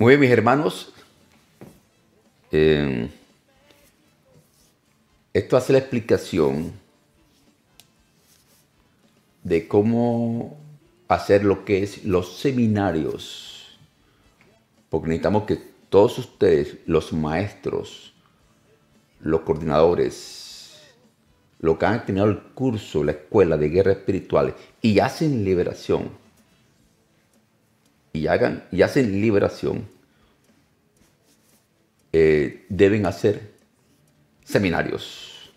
Muy bien, mis hermanos. Eh, esto hace la explicación de cómo hacer lo que es los seminarios. Porque necesitamos que todos ustedes, los maestros, los coordinadores, los que han terminado el curso, la escuela de guerra espiritual y hacen liberación, y, hagan, y hacen liberación, eh, deben hacer seminarios.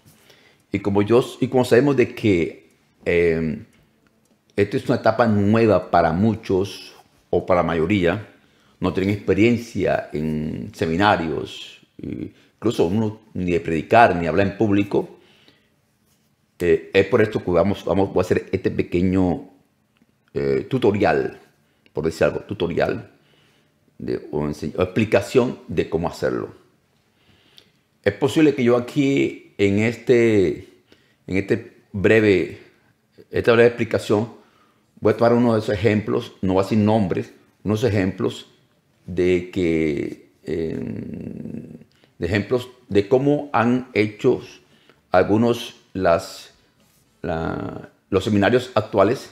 Y como, yo, y como sabemos de que em, esta es una etapa nueva para muchos o para la mayoría, no tienen experiencia en seminarios, incluso uno ni de predicar ni hablar en público, eh, es por esto que vamos, vamos, a hacer este pequeño eh, tutorial por decir algo, tutorial o, explicación de cómo hacerlo. Es posible que yo aquí en este, en este breve, esta breve explicación voy a tomar uno de esos ejemplos, no voy a nombres, unos ejemplos de que em, de ejemplos de cómo han hecho algunos los seminarios actuales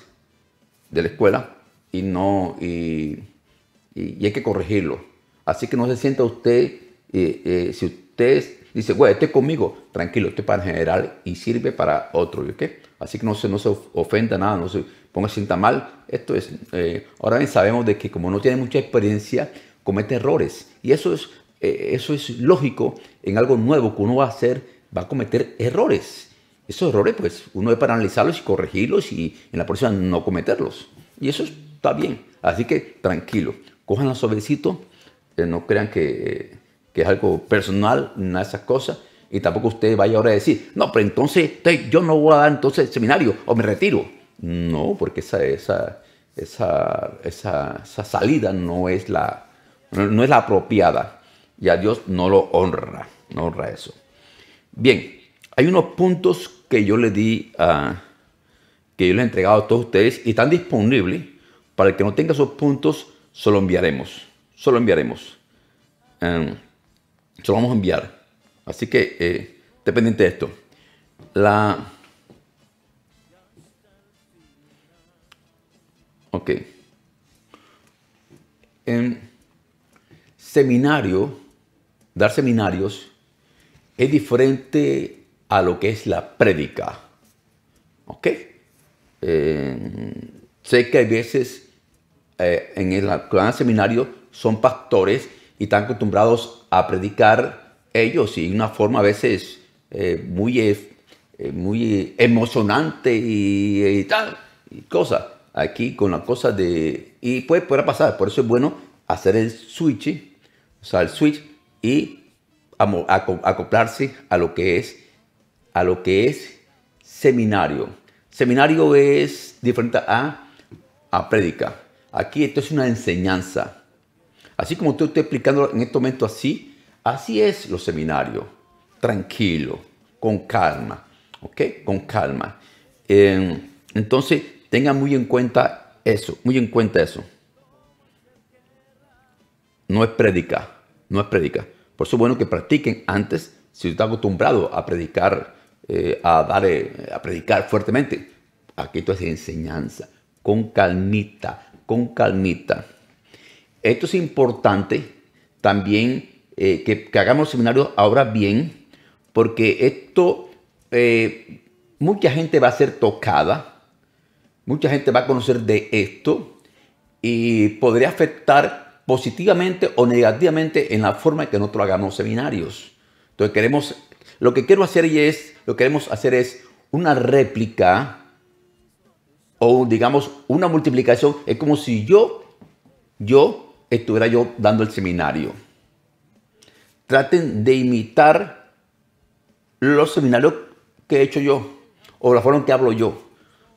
de la escuela y no, y, y, hay que corregirlo. Así que no se sienta usted, eh, eh, si usted dice, güey, esté conmigo, tranquilo, esté para general y sirve para otro, ¿ok? Así que no se, no se ofenda nada, no se ponga sienta mal. Esto es, eh, ahora bien sabemos de que como no tiene mucha experiencia, comete errores. Y eso es, eso es lógico en algo nuevo que uno va a hacer, va a cometer errores. Esos errores, pues, uno es para analizarlos y corregirlos y en la próxima no cometerlos. Y eso es está bien. Así que tranquilo, cojan la eh, no crean que, es algo personal, nada de esas cosas. Y tampoco usted vaya ahora a decir, no, pero entonces, yo no voy a dar entonces seminario o me retiro. No, porque esa, esa, esa, salida no es, la, es la apropiada y a Dios no lo honra, no honra eso. Bien, hay unos puntos que yo le di a, que yo les he entregado a todos ustedes y están disponibles para el que no tenga esos puntos, solo enviaremos. Solo enviaremos. Em, solo lo vamos a enviar. Así que dependiente eh, de esto. La. Ok. Em, seminario, dar seminarios, es diferente a lo que es la prédica. ¿Ok? Em, sé que hay veces eh, en el seminario son pastores y están acostumbrados a predicar ellos y una forma a veces eh, muy, eh, muy emocionante y, tal, y cosas. Aquí con la cosa de... Y pues puede pasar, por eso es bueno hacer el switch, o sea, el switch y acoplarse a lo que es, a lo que es seminario. Seminario es diferente a, a prédica. Aquí esto es una enseñanza. Así como te estoy explicando en este momento así, así es los seminarios. Tranquilo, con calma, ¿ok? Con calma. Em, entonces, tenga muy en cuenta eso, muy en cuenta eso. No es predica, no es predica. Por eso es bueno que practiquen antes, si usted está acostumbrado a predicar, eh, a, dar, eh, a predicar fuertemente. Aquí esto es enseñanza, con calmita, con calmita. Esto es importante también eh, que, hagamos seminarios ahora bien, porque esto, eh, mucha gente va a ser tocada, mucha gente va a conocer de esto y podría afectar positivamente o negativamente en la forma en que nosotros hagamos seminarios. Entonces queremos, lo que quiero hacer y es, lo que queremos hacer es una réplica o digamos una multiplicación, es como si yo, yo estuviera yo dando el seminario. Traten de imitar los seminarios que he hecho yo o la forma en que hablo yo.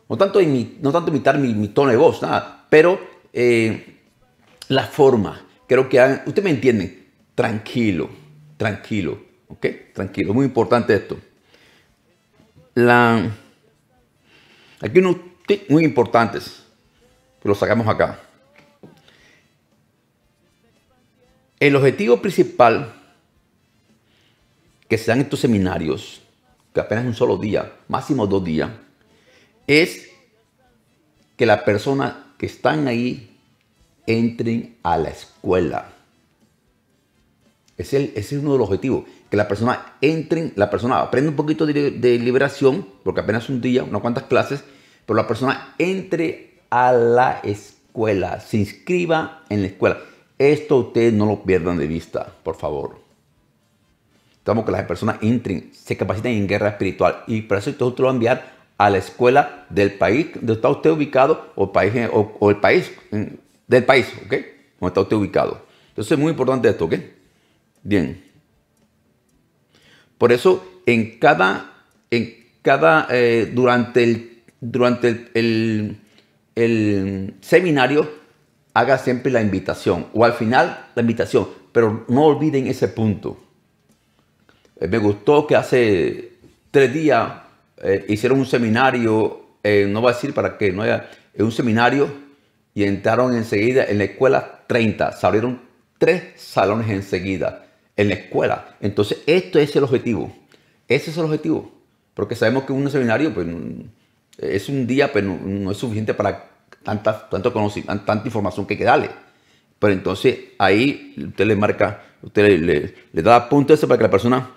No tanto, no tanto imitar mi, tono de voz, nada, pero eh, la forma. Creo que hagan, Usted me entiende. tranquilo, tranquilo, ¿ok? Tranquilo, muy importante esto. La, aquí uno muy importantes pero los sacamos acá. El objetivo principal que se dan estos seminarios, que apenas un solo día, máximo dos días, es que las personas que están ahí entren a la escuela. Ese es, el, es uno de los objetivos, que la persona entren, la persona aprenda un poquito de liberación, porque apenas un día, unas cuantas clases, pero la persona entre a la escuela, se inscriba en la escuela. Esto ustedes no lo pierdan de vista, por favor. Estamos que las personas entren, se capaciten en guerra espiritual. Y para eso usted lo va a enviar a la escuela del país donde está usted ubicado o, país, o, el país del país, ¿ok? Donde está usted ubicado. Entonces es muy importante esto, ¿ok? Bien. Por eso, en cada, en cada, eh, durante el durante el, seminario haga siempre la invitación o al final la invitación, pero no olviden ese punto. Eh, me gustó que hace tres días eh, hicieron un seminario, eh, no voy a decir para qué, no haya, un seminario y entraron enseguida en la escuela 30, se tres salones enseguida en la escuela. Entonces, esto es el objetivo, ese es el objetivo, porque sabemos que un seminario, pues es un día, pero no es suficiente para tanta, tanto conocimiento, tanta información que hay que darle. Pero entonces ahí usted le marca, usted le, da punto para que la persona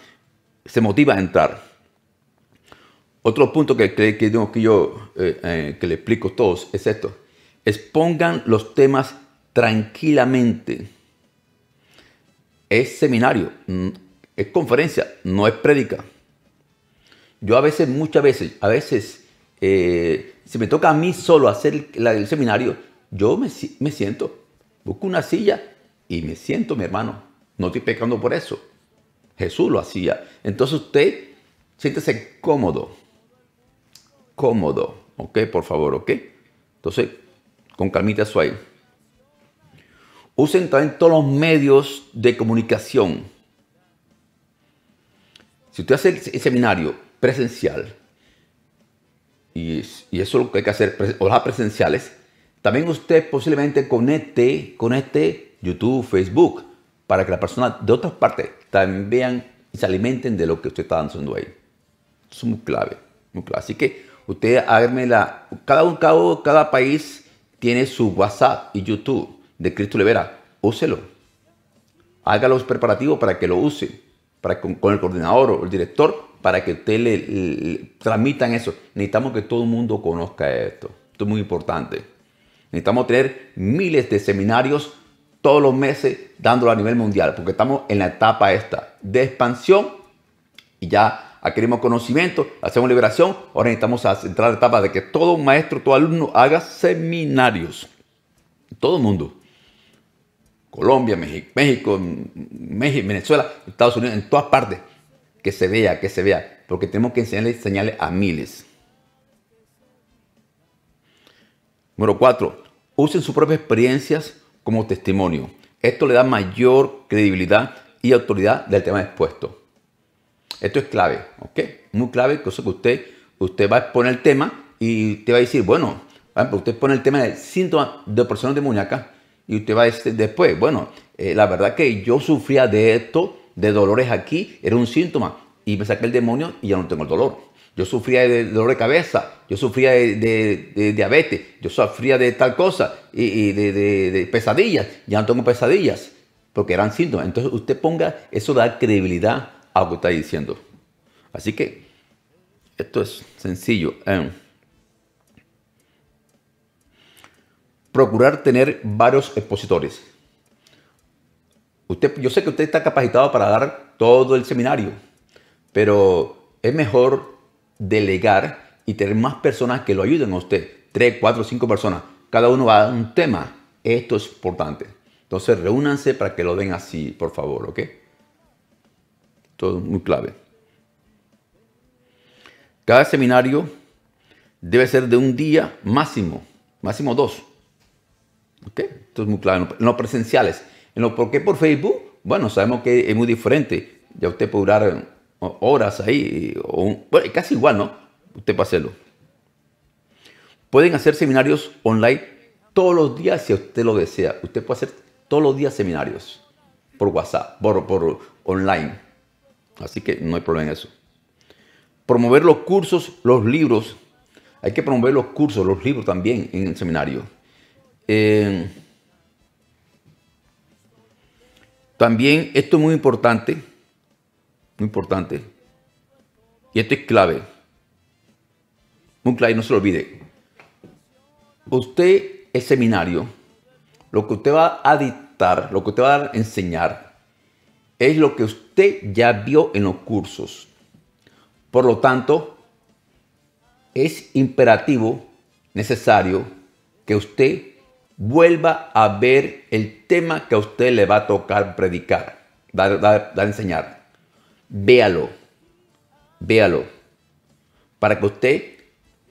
se motiva a entrar. Otro punto que, tengo que yo, que, yo eh, eh, que le explico a todos es esto. Expongan los temas tranquilamente. Es seminario, es conferencia, no es prédica. Yo a veces, muchas veces, a veces eh, si me toca a mí solo hacer el, seminario, yo me, siento, busco una silla y me siento, mi hermano. No estoy pecando por eso. Jesús lo hacía. Entonces usted siéntese cómodo. Cómodo. ¿Ok? Por favor, ¿ok? Entonces, con calmita eso ahí. Usen también todos los medios de comunicación. Si usted hace el seminario presencial, y, eso es lo que hay que hacer, hojas presenciales. También usted posiblemente conecte, conecte YouTube, Facebook, para que las personas de otras partes también vean y se alimenten de lo que usted está dando ahí. Eso es muy clave, muy clave. Así que usted hágame la... Cada, cabo cada país tiene su WhatsApp y YouTube de Cristo Levera. Úselo. Haga los preparativos para que lo use, para con el coordinador o el director para que usted le, transmitan eso. Necesitamos que todo el mundo conozca esto. Esto es muy importante. Necesitamos tener miles de seminarios todos los meses dándolo a nivel mundial, porque estamos en la etapa esta de expansión y ya adquirimos conocimiento, hacemos liberación, ahora necesitamos entrar a la etapa de que todo maestro, todo alumno haga seminarios. Todo el mundo. Colombia, México, México, México Venezuela, Estados Unidos, en todas partes que se vea, que se vea, porque tenemos que enseñarle señales a miles. Número cuatro, Usen sus propias experiencias como testimonio. Esto le da mayor credibilidad y autoridad del tema expuesto. Esto es clave, ¿ok? Muy clave, cosa que usted, usted va a exponer el tema y te va a decir, bueno, ah, pues usted pone el tema del síntoma de de muñeca y usted va a decir después, bueno, eh, la verdad que yo sufría de esto, de dolores aquí, era un síntoma. Y me saqué el demonio y ya no tengo el dolor. Yo sufría de dolor de cabeza, yo sufría de, diabetes, yo sufría de tal cosa y, de, pesadillas. Ya no tengo pesadillas porque eran síntomas. Entonces usted ponga, eso da credibilidad a lo que está diciendo. Así que esto es sencillo. Em, procurar tener varios expositores. Usted, yo sé que usted está capacitado para dar todo el seminario, pero es mejor delegar y tener más personas que lo ayuden a usted. Tres, cuatro, cinco personas. Cada uno va a dar un tema. Esto es importante. Entonces, reúnanse para que lo den así, por favor, ¿ok? Todo muy clave. Cada seminario debe ser de un día máximo, máximo dos. Esto es muy clave. No los presenciales ¿Por qué por Facebook? Bueno, sabemos que es muy diferente. Ya usted puede durar eh, horas ahí, o bueno, casi igual, ¿no? Usted puede hacerlo. Pueden hacer seminarios online todos los días si usted lo desea. Usted puede hacer todos los días seminarios por WhatsApp, por, por online. Así que no hay problema en eso. Promover los cursos, los libros. Hay que promover los cursos, los libros también en el seminario. Eh, También esto es muy importante, muy importante, y esto es clave, muy clave, no se lo olvide. Usted, es seminario, lo que usted va a dictar, lo que usted va a enseñar, es lo que usted ya vio en los cursos. Por lo tanto, es imperativo, necesario, que usted vuelva a ver el tema que a usted le va a tocar predicar, dar, dar, enseñar. Véalo, véalo, para que usted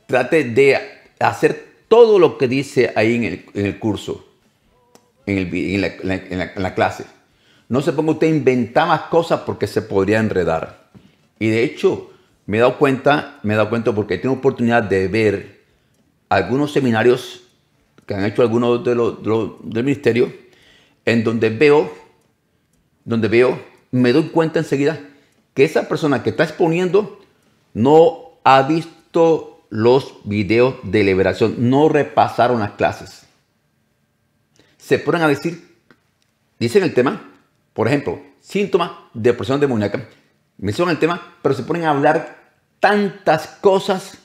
trate de hacer todo lo que dice ahí en el, curso, en, la, clase. No se ponga usted a inventar más cosas porque se podría enredar. Y de hecho, me he dado cuenta, me he dado cuenta porque tengo oportunidad de ver algunos seminarios que han hecho algunos de los, del ministerio, en donde veo, donde veo, me doy cuenta enseguida que esa persona que está exponiendo no ha visto los videos de liberación, no repasaron las clases. Se ponen a decir, dicen el tema, por ejemplo, síntomas de depresión demoníaca. Mencionan el tema, pero se ponen a hablar tantas cosas.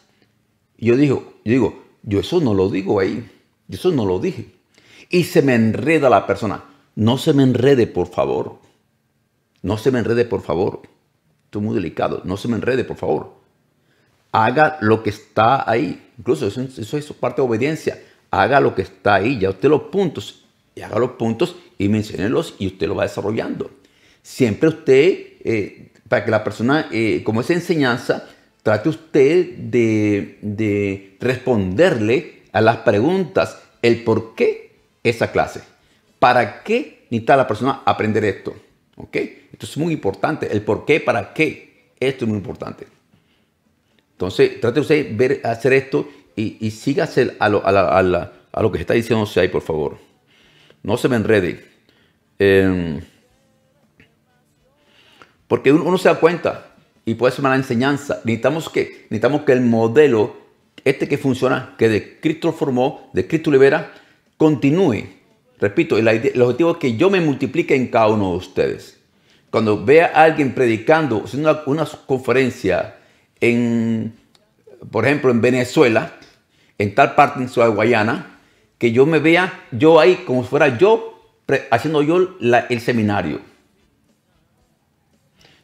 yo digo, yo digo, yo eso no lo digo ahí. Eso no lo dije. Y se me enreda la persona. No se me enrede, por favor. No se me enrede, por favor. Esto es muy delicado. No se me enrede, por favor. Haga lo que está ahí. Incluso eso, es parte de obediencia. Haga lo que está ahí. Ya usted los puntos. Y haga los puntos y menciónelos y usted lo va desarrollando. Siempre usted, eh, para que la persona, eh, como es enseñanza, trate usted de responderle a las preguntas el por qué esa clase. ¿Para qué necesita la persona aprender esto? ¿Ok? Esto es muy importante. El por qué, para qué. Esto es muy importante. Entonces, trate usted de ver, hacer esto y, y sígase a lo, a, la, que está diciendo ahí, por favor. No se me enrede. Em, porque uno, se da cuenta y puede ser una enseñanza. Necesitamos que, necesitamos que el modelo este que funciona, que de Cristo formó, de Cristo libera, continúe. Repito, el, objetivo es que yo me multiplique en cada uno de ustedes. Cuando vea a alguien predicando, haciendo una, conferencia en, por ejemplo, en Venezuela, en tal parte en Ciudad Guayana, que yo me vea yo ahí como si fuera yo haciendo yo el seminario.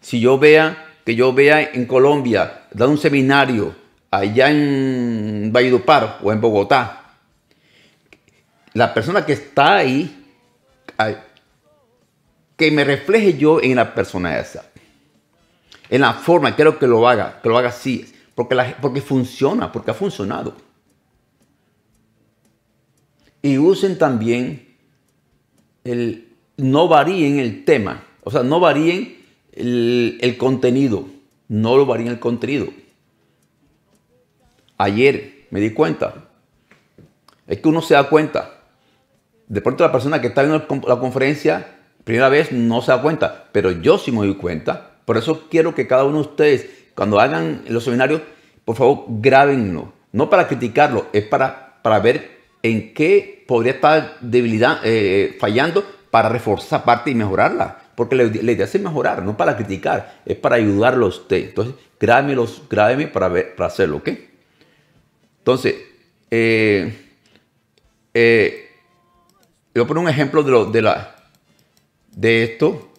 Si yo vea que yo vea en Colombia dando un seminario allá en Valledupar o en Bogotá, la persona que está ahí, que me refleje yo en la persona esa. En la forma, quiero que lo haga, que lo haga así. Porque, porque funciona, porque ha funcionado. Y usen también el. No varíen el tema. O sea, no varíen el, el contenido. No lo varíen el contenido. Ayer me di cuenta. Es que uno se da cuenta. De pronto la persona que está viendo la conferencia primera vez no se da cuenta, pero yo sí me doy cuenta. Por eso quiero que cada uno de ustedes, cuando hagan los seminarios, por favor, grábenlo. No para criticarlo, es para, para ver en qué podría estar debilidad, eh, fallando para reforzar parte y mejorarla. Porque la, idea es mejorar, no para criticar, es para ayudarlo a usted. Entonces, grábenme para, ver, para hacerlo, ¿ok? Entonces, le eh, eh, voy a poner un ejemplo de, de, la, de esto.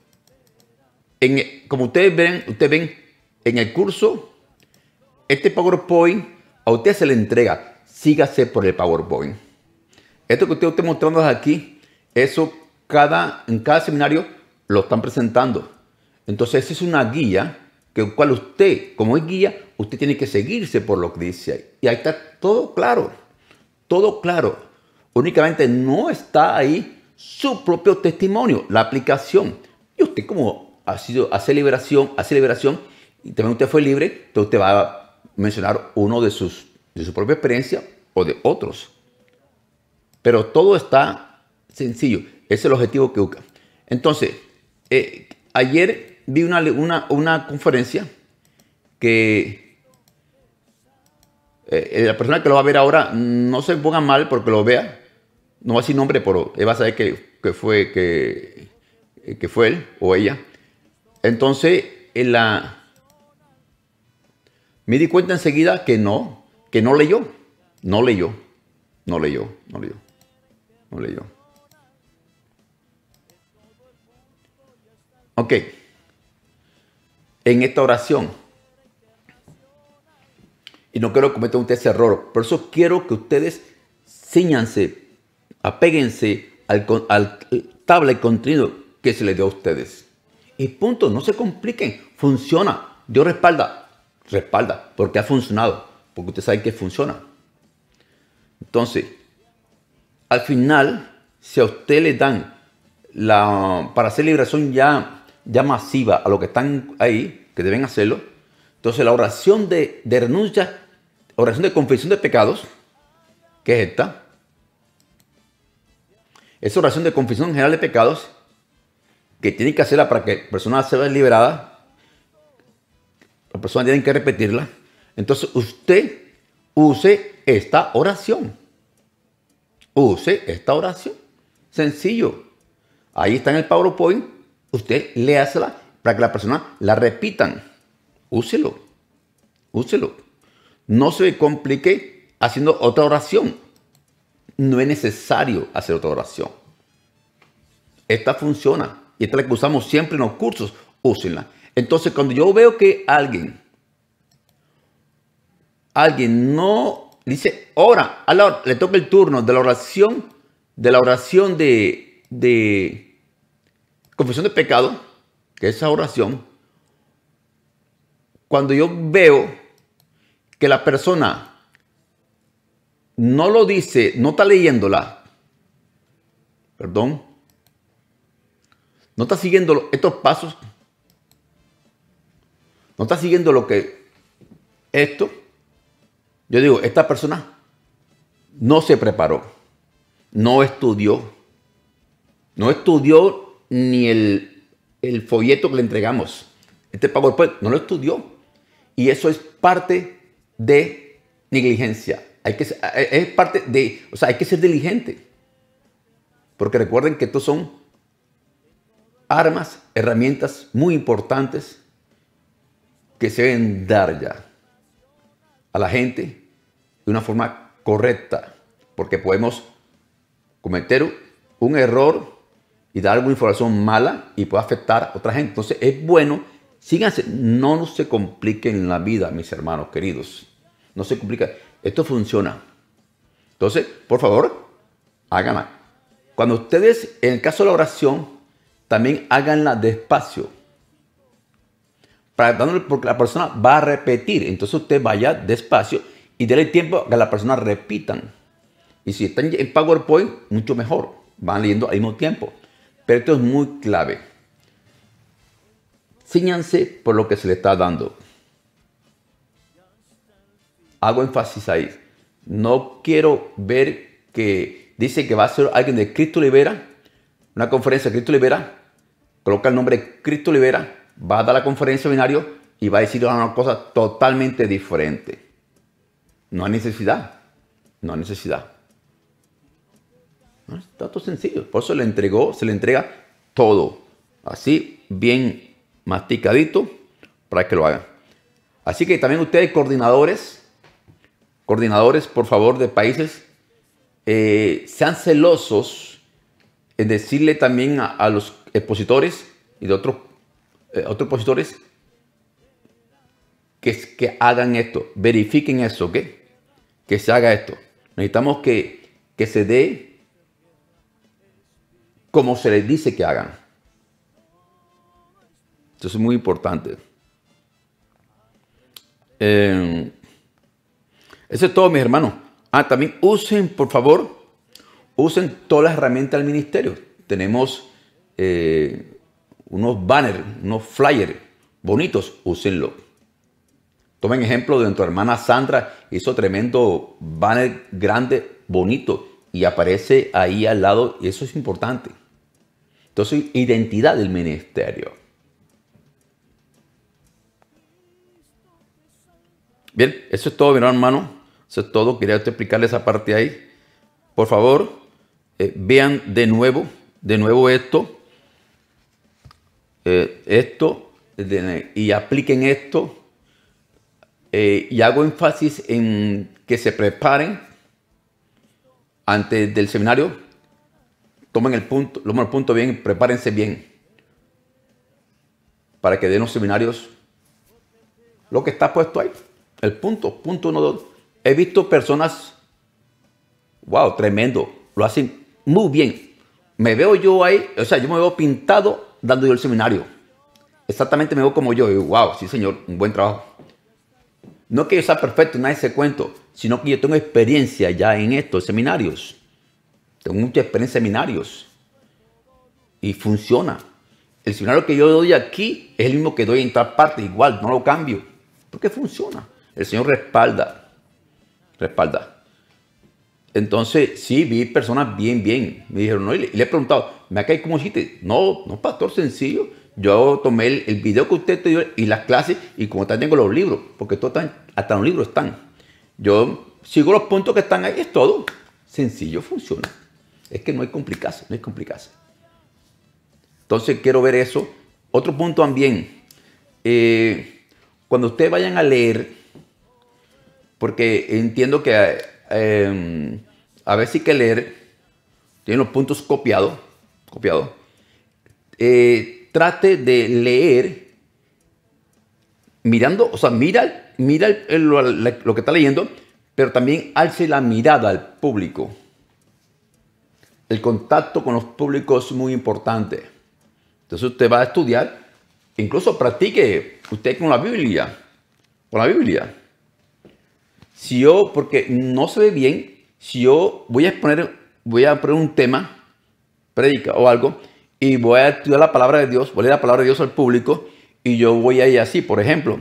En, como ustedes ven, ustedes ven en el curso, este PowerPoint a usted se le entrega. Sígase por el PowerPoint. Esto que usted está mostrando aquí, eso cada, en cada seminario lo están presentando. Entonces, esa es una guía que el cual usted, como es guía, usted tiene que seguirse por lo que dice ahí. Y ahí está todo claro, todo claro. Únicamente no está ahí su propio testimonio, la aplicación. Y usted como ha sido, hace liberación, hace liberación, y también usted fue libre, entonces usted va a mencionar uno de sus, de su propia experiencia o de otros. Pero todo está sencillo. Ese es el objetivo que busca. Entonces, eh, ayer vi una, conferencia que eh, la persona que lo va a ver ahora no se ponga mal porque lo vea. No va a decir nombre, pero él va a saber que, fue, que, que fue él o ella. Entonces, en la, me di cuenta enseguida que no, que no leyó. No leyó, no leyó, no leyó, no leyó. Ok en esta oración. Y no quiero cometer cometan ustedes ese error. Por eso quiero que ustedes ciñanse, apéguense al, al eh, tabla y contenido que se les dio a ustedes. Y punto, no se compliquen. Funciona. Dios respalda. Respalda. Porque ha funcionado. Porque ustedes saben que funciona. Entonces, al final, si a usted le dan la, para hacer liberación ya ya masiva a los que están ahí, que deben hacerlo, entonces la oración de, renuncia, oración de confesión de pecados, que es esta, es oración de confesión general de pecados, que tienen que hacerla para que la persona vea liberada, la persona tiene que repetirla, entonces usted use esta oración. Use esta oración. Sencillo. Ahí está en el PowerPoint usted léasela para que la persona la repitan. Úselo, úselo. No se complique haciendo otra oración. No es necesario hacer otra oración. Esta funciona y esta es la que usamos siempre en los cursos. Úsenla. Entonces, cuando yo veo que alguien, alguien no dice, ora, le toca el turno de la oración, de la oración de confesión de pecado, que es esa oración, cuando yo veo que la persona no lo dice, no está leyéndola, perdón, no está siguiendo estos pasos, no está siguiendo lo que esto, yo digo, esta persona no se preparó, no estudió, no estudió ni el, folleto que le entregamos. Este pues no lo estudió. Y eso es parte de negligencia. Hay que, eh, es parte de, o sea, hay que ser diligente. Porque recuerden que estos son armas, herramientas muy importantes que se deben dar ya a la gente de una forma correcta, porque podemos cometer un error y dar alguna información mala y puede afectar a otra gente. Entonces es bueno, síganse, no, se compliquen la vida, mis hermanos queridos. No se compliquen. Esto funciona. Entonces, por favor, háganla. Cuando ustedes, en el caso de la oración, también háganla despacio. Para, porque la persona va a repetir. Entonces usted vaya despacio y déle tiempo a que la persona repitan. Y si están en PowerPoint, mucho mejor. Van leyendo al mismo tiempo. Pero esto es muy clave. Síñanse por lo que se le está dando. Hago énfasis ahí. No quiero ver que dice que va a ser alguien de Cristo Libera, una conferencia de Cristo Libera, coloca el nombre de Cristo Libera, va a dar la conferencia binario y va a decir una cosa totalmente diferente. No hay necesidad. No hay necesidad. ¿No? Datos sencillo, Por eso le entregó, se le entrega todo. Así, bien masticadito, para que lo hagan. Así que también ustedes, coordinadores, coordinadores, por favor, de países, eh, sean celosos en decirle también a, los expositores y de otros, eh, otros expositores que, que hagan esto, verifiquen eso, Que se haga esto. Necesitamos que, que se dé como se les dice que hagan. Eso es muy importante. Eh, eso es todo, mis hermanos. Ah, también usen, por favor, usen todas las herramientas del ministerio. Tenemos eh, unos banners, unos flyers bonitos, úsenlo. Tomen ejemplo de tu hermana Sandra, hizo tremendo banner grande, bonito, y aparece ahí al lado, y eso es importante. Entonces, identidad del ministerio. Bien, eso es todo, hermano. Eso es todo. Quería explicarle esa parte ahí. Por favor, eh, vean de nuevo, de nuevo esto. Eh, esto y apliquen esto. Eh, y hago énfasis en que se preparen antes del seminario tomen el punto, tomen el punto bien, prepárense bien para que den los seminarios lo que está puesto ahí. El punto, punto uno, dos. He visto personas, wow, tremendo, lo hacen muy bien. Me veo yo ahí, o sea, yo me veo pintado dando yo el seminario. Exactamente me veo como yo, y wow, sí señor, un buen trabajo. No que yo sea perfecto, nadie se cuento, sino que yo tengo experiencia ya en estos seminarios. Tengo mucha experiencia en seminarios y funciona. El seminario que yo doy aquí es el mismo que doy en tal parte, igual, no lo cambio, porque funciona. El Señor respalda, respalda. Entonces, sí, vi personas bien, bien. Me dijeron, no, y le, he preguntado, ¿me acá como dijiste. No, no, pastor, sencillo. Yo tomé el, video que usted te dio y las clases, y como están tengo los libros, porque hasta los libros están. Yo sigo los puntos que están ahí, es todo. Sencillo, funciona. Es que no hay complicado no hay complicarse. Entonces quiero ver eso. Otro punto también. Eh, cuando ustedes vayan a leer, porque entiendo que em, a veces hay que leer, tiene los puntos copiados, copiado, eh, trate de leer mirando, o sea, mira, mira lo, lo que está leyendo, pero también alce la mirada al público el contacto con los públicos es muy importante. Entonces usted va a estudiar, incluso practique usted con la Biblia, con la Biblia. Si yo, porque no se ve bien, si yo voy a exponer, voy a poner un tema, predica o algo, y voy a estudiar la palabra de Dios, voy a leer la palabra de Dios al público, y yo voy a ir así, por ejemplo.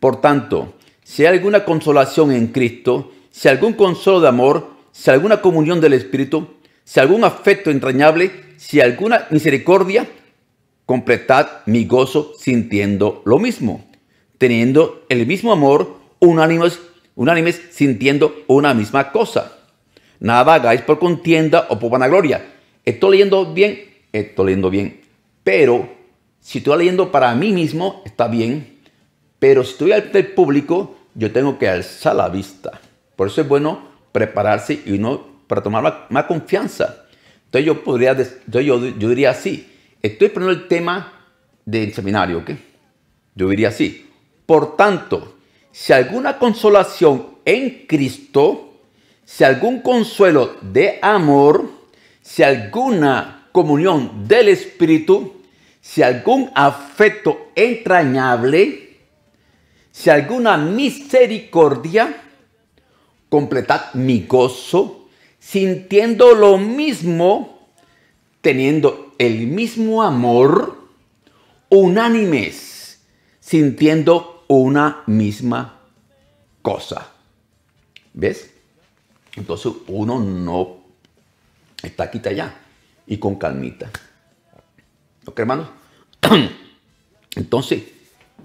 Por tanto, si hay alguna consolación en Cristo, si algún consuelo de amor, si alguna comunión del Espíritu, si algún afecto entrañable, si alguna misericordia, completad mi gozo sintiendo lo mismo, teniendo el mismo amor, unánimes, sintiendo una misma cosa. Nada hagáis por contienda o por vanagloria. Estoy leyendo bien, estoy leyendo bien. Pero si estoy leyendo para mí mismo, está bien. Pero si estoy al público, yo tengo que alzar la vista. Por eso es bueno prepararse y no para tomar más, confianza. Entonces yo podría, yo, yo diría así, estoy poniendo el tema del seminario, ¿ok? Yo diría así, por tanto, si alguna consolación en Cristo, si algún consuelo de amor, si alguna comunión del Espíritu, si algún afecto entrañable, si alguna misericordia, completad mi gozo sintiendo lo mismo, teniendo el mismo amor, unánimes, sintiendo una misma cosa. ¿Ves? Entonces uno no está aquí, y allá y con calmita. ¿Ok, hermano Entonces,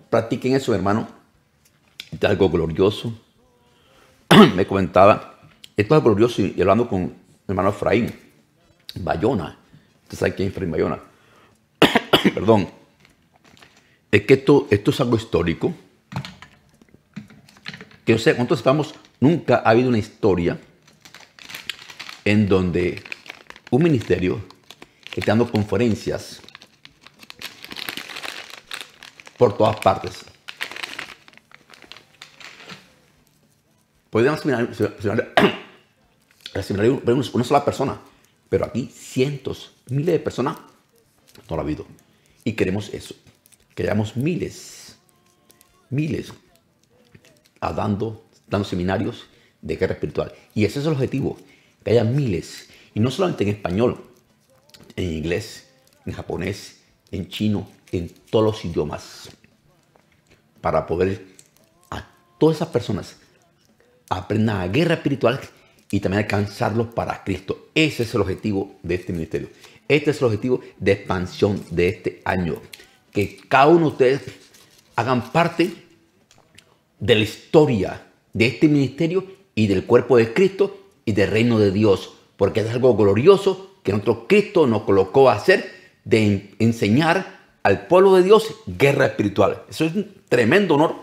practiquen eso, hermano. Es algo glorioso. Me comentaba esto es glorioso y hablando con mi hermano Efraín Bayona. Usted sabe quién es Efraín Bayona. Perdón. Es que esto, esto es algo histórico. Que no sé, nosotros estamos, nunca ha habido una historia en donde un ministerio esté dando conferencias por todas partes. Podríamos una sola persona. Pero aquí cientos, miles de personas no lo ha habido. Y queremos eso. Queremos miles, miles, dando, dando seminarios de guerra espiritual. Y ese es el objetivo, que haya miles. Y no solamente en español, en inglés, en japonés, en chino, en todos los idiomas. Para poder a todas esas personas aprendan a guerra espiritual y también alcanzarlos para Cristo. Ese es el objetivo de este ministerio. Este es el objetivo de expansión de este año. Que cada uno de ustedes hagan parte de la historia de este ministerio y del cuerpo de Cristo y del reino de Dios. Porque es algo glorioso que nuestro Cristo nos colocó a hacer de enseñar al pueblo de Dios guerra espiritual. Eso es un tremendo honor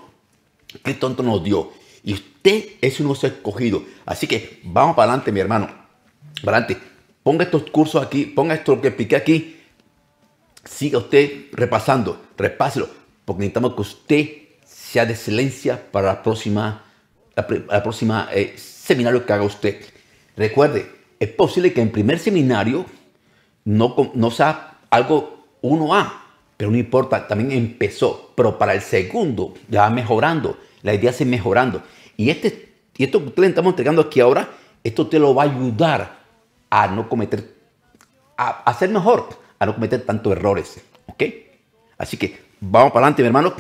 que Cristo nos dio. Y usted es un oso escogido. Así que vamos para adelante, mi hermano. Para adelante. Ponga estos cursos aquí, ponga esto que expliqué aquí. Siga usted repasando, repáselo, porque necesitamos que usted sea de excelencia para la próxima, la, próxima eh, seminario que haga usted. Recuerde, es posible que en primer seminario no, no sea algo 1A, pero no importa, también empezó. Pero para el segundo ya va mejorando. La idea se ir mejorando. Y, este, esto que ustedes estamos entregando aquí ahora, esto te lo va a ayudar a no cometer, a, hacer ser mejor, a no cometer tantos errores. ¿Ok? Así que vamos para adelante, mi hermano.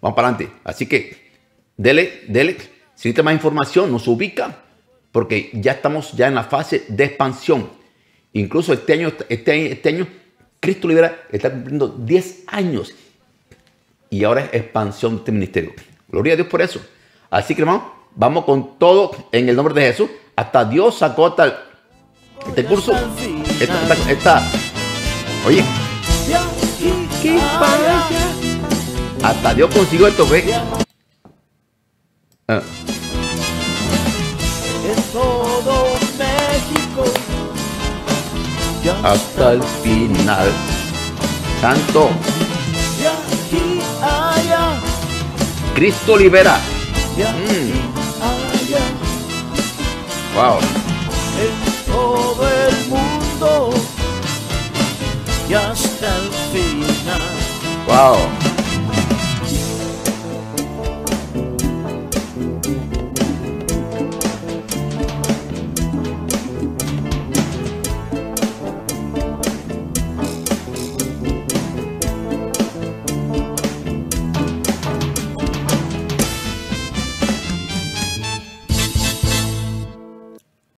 Vamos para adelante. Así que dele, dele. Si necesita más información, nos ubica porque ya estamos ya en la fase de expansión. Incluso este año, este año, este año Cristo Libera está cumpliendo 10 años y ahora es expansión de este ministerio. Gloria a Dios por eso. Así que, hermano, vamos con todo en el nombre de Jesús. Hasta Dios sacó tal, este curso. Esta, Oye. Hasta Dios consigo esto, ve. México. Ah. Hasta el final. Santo. Cristo libera. Mm. Wow. En todo el mundo y hasta el final. Wow.